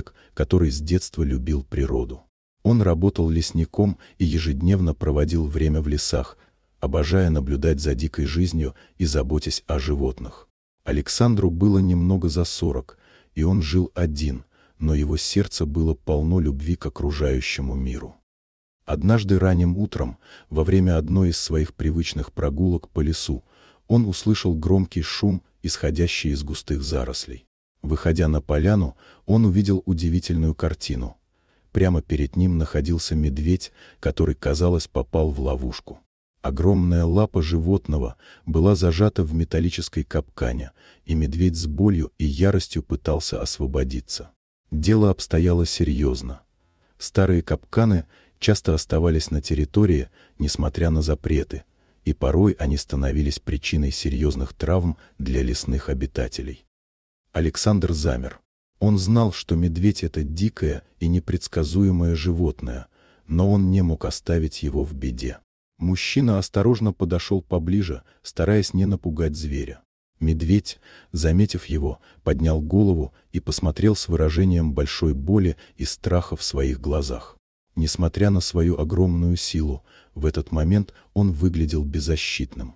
человек, который с детства любил природу. Он работал лесником и ежедневно проводил время в лесах, обожая наблюдать за дикой жизнью и заботясь о животных. Александру было немного за сорок, и он жил один, но его сердце было полно любви к окружающему миру. Однажды ранним утром, во время одной из своих привычных прогулок по лесу, он услышал громкий шум, исходящий из густых зарослей. Выходя на поляну, он увидел удивительную картину. Прямо перед ним находился медведь, который, казалось, попал в ловушку. Огромная лапа животного была зажата в металлической капкане, и медведь с болью и яростью пытался освободиться. Дело обстояло серьезно. Старые капканы часто оставались на территории, несмотря на запреты, и порой они становились причиной серьезных травм для лесных обитателей. Александр замер. Он знал, что медведь — это дикое и непредсказуемое животное, но он не мог оставить его в беде. Мужчина осторожно подошел поближе, стараясь не напугать зверя. Медведь, заметив его, поднял голову и посмотрел с выражением большой боли и страха в своих глазах. Несмотря на свою огромную силу, в этот момент он выглядел беззащитным.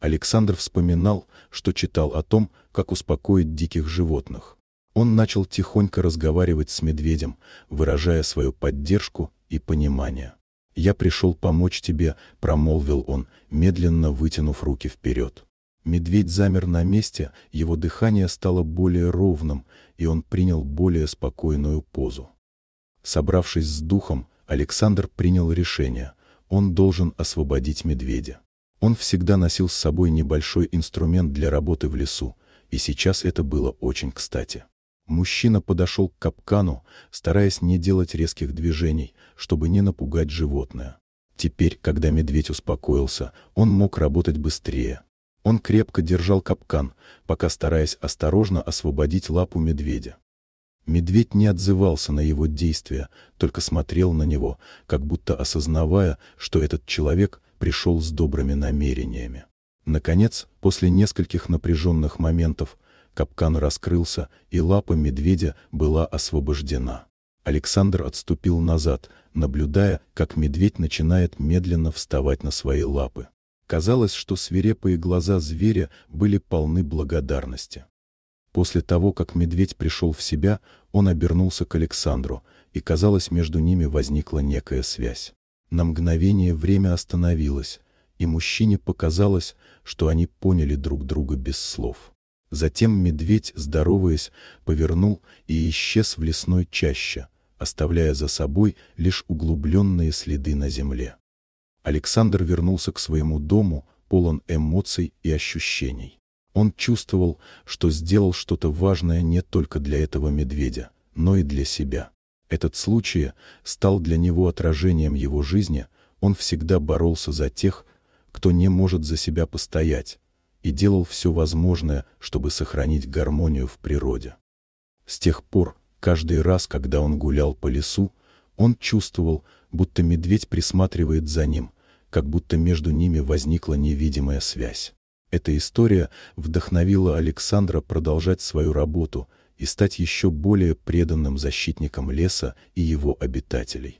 Александр вспоминал, что читал о том, как успокоить диких животных. Он начал тихонько разговаривать с медведем, выражая свою поддержку и понимание. «Я пришел помочь тебе», — промолвил он, медленно вытянув руки вперед. Медведь замер на месте, его дыхание стало более ровным, и он принял более спокойную позу. Собравшись с духом, Александр принял решение. Он должен освободить медведя. Он всегда носил с собой небольшой инструмент для работы в лесу, и сейчас это было очень кстати. Мужчина подошел к капкану, стараясь не делать резких движений, чтобы не напугать животное. Теперь, когда медведь успокоился, он мог работать быстрее. Он крепко держал капкан, пока стараясь осторожно освободить лапу медведя. Медведь не отзывался на его действия, только смотрел на него, как будто осознавая, что этот человек пришел с добрыми намерениями. Наконец, после нескольких напряженных моментов, капкан раскрылся, и лапа медведя была освобождена. Александр отступил назад, наблюдая, как медведь начинает медленно вставать на свои лапы. Казалось, что свирепые глаза зверя были полны благодарности. После того, как медведь пришел в себя, он обернулся к Александру, и, казалось, между ними возникла некая связь. На мгновение время остановилось, и мужчине показалось, что они поняли друг друга без слов. Затем медведь, здороваясь, повернул и исчез в лесной чаще, оставляя за собой лишь углубленные следы на земле. Александр вернулся к своему дому, полон эмоций и ощущений. Он чувствовал, что сделал что-то важное не только для этого медведя, но и для себя. Этот случай стал для него отражением его жизни, он всегда боролся за тех, кто не может за себя постоять, и делал все возможное, чтобы сохранить гармонию в природе. С тех пор, каждый раз, когда он гулял по лесу, он чувствовал, будто медведь присматривает за ним, как будто между ними возникла невидимая связь. Эта история вдохновила Александра продолжать свою работу, и стать еще более преданным защитником леса и его обитателей.